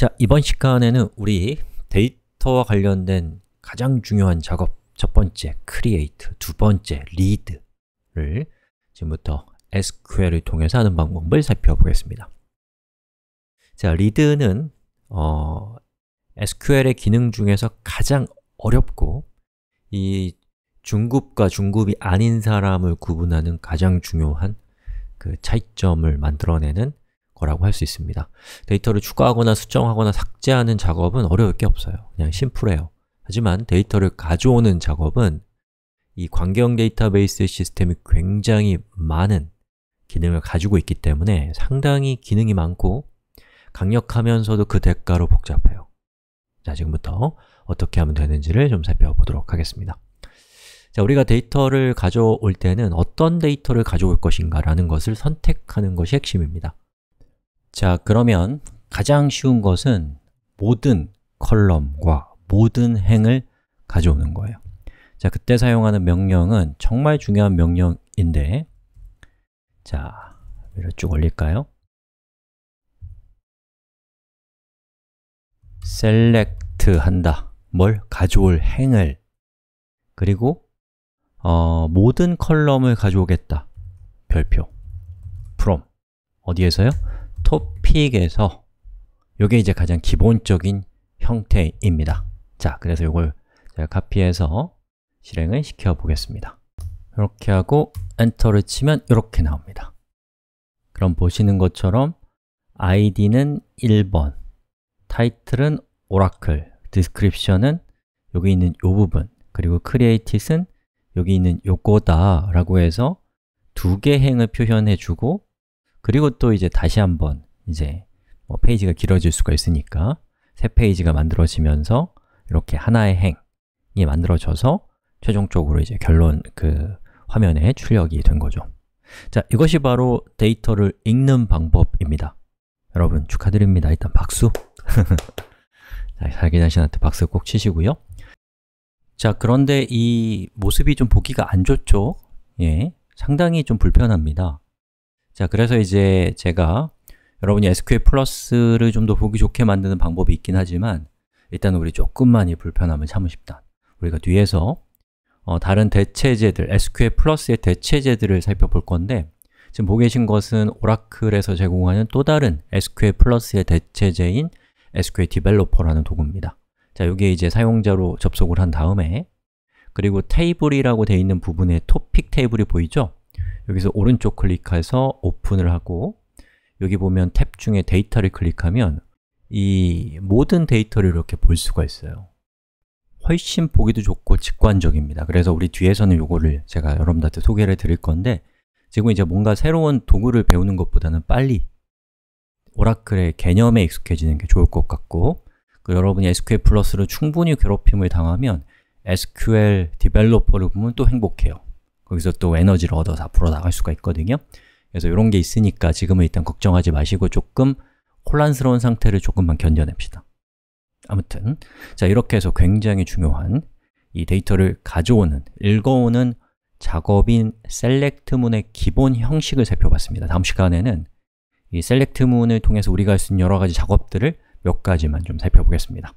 자, 이번 시간에는 우리 데이터와 관련된 가장 중요한 작업 첫 번째, create, 두 번째, read를 지금부터 SQL을 통해서 하는 방법을 살펴보겠습니다 자, read는 어, SQL의 기능 중에서 가장 어렵고 이 중급과 중급이 아닌 사람을 구분하는 가장 중요한 그 차이점을 만들어내는 거라고 할 수 있습니다. 데이터를 추가하거나 수정하거나 삭제하는 작업은 어려울 게 없어요. 그냥 심플해요. 하지만 데이터를 가져오는 작업은 이 광경 데이터베이스 시스템이 굉장히 많은 기능을 가지고 있기 때문에 상당히 기능이 많고 강력하면서도 그 대가로 복잡해요. 자, 지금부터 어떻게 하면 되는지를 좀 살펴보도록 하겠습니다. 자, 우리가 데이터를 가져올 때는 어떤 데이터를 가져올 것인가 라는 것을 선택하는 것이 핵심입니다. 자, 그러면 가장 쉬운 것은 모든 컬럼과 모든 행을 가져오는 거예요 자, 그때 사용하는 명령은 정말 중요한 명령인데 자, 위로 쭉 올릴까요? select 한다 뭘? 가져올 행을 그리고 어, 모든 컬럼을 가져오겠다 별표 from 어디에서요? 픽에서 이게 이제 가장 기본적인 형태입니다. 자, 그래서 이걸 제가 카피해서 실행을 시켜보겠습니다. 이렇게 하고 엔터를 치면 이렇게 나옵니다. 그럼 보시는 것처럼 id는 1번, 타이틀은 오라클, 디스크립션은 여기 있는 요 부분, 그리고 크리에이티 e 은 여기 있는 요거다 라고 해서 두 개 행을 표현해주고 그리고 또 이제 다시 한번 이제 뭐 페이지가 길어질 수가 있으니까 새 페이지가 만들어지면서 이렇게 하나의 행이 만들어져서 최종적으로 이제 결론 그 화면에 출력이 된 거죠. 자, 이것이 바로 데이터를 읽는 방법입니다. 여러분 축하드립니다. 일단 박수! 자, 살기자신한테 박수 꼭 치시고요. 자, 그런데 이 모습이 좀 보기가 안 좋죠? 예, 상당히 좀 불편합니다. 자, 그래서 이제 제가 여러분이 SQL 플러스를 좀 더 보기 좋게 만드는 방법이 있긴 하지만 일단 우리 조금만 이 불편함을 참으십다 우리가 뒤에서 어, 다른 대체제들, SQL 플러스의 대체제들을 살펴볼 건데 지금 보고 계신 것은 오라클에서 제공하는 또 다른 SQL 플러스의 대체제인 SQL 디벨로퍼라는 도구입니다 자, 여기에 이제 사용자로 접속을 한 다음에 그리고 테이블이라고 되어 있는 부분에 토픽 테이블이 보이죠? 여기서 오른쪽 클릭해서 오픈을 하고 여기 보면 탭 중에 데이터를 클릭하면 이 모든 데이터를 이렇게 볼 수가 있어요 훨씬 보기도 좋고 직관적입니다 그래서 우리 뒤에서는 이거를 제가 여러분들한테 소개를 드릴 건데 지금 이제 뭔가 새로운 도구를 배우는 것보다는 빨리 오라클의 개념에 익숙해지는 게 좋을 것 같고 여러분이 SQL 플러스를 충분히 괴롭힘을 당하면 SQL 디벨로퍼를 보면 또 행복해요 거기서 또 에너지를 얻어서 앞으로 나갈 수가 있거든요 그래서 이런 게 있으니까 지금은 일단 걱정하지 마시고 조금 혼란스러운 상태를 조금만 견뎌냅시다 아무튼 자 이렇게 해서 굉장히 중요한 이 데이터를 가져오는, 읽어오는 작업인 셀렉트문의 기본 형식을 살펴봤습니다 다음 시간에는 이 셀렉트문을 통해서 우리가 할 수 있는 여러 가지 작업들을 몇 가지만 좀 살펴보겠습니다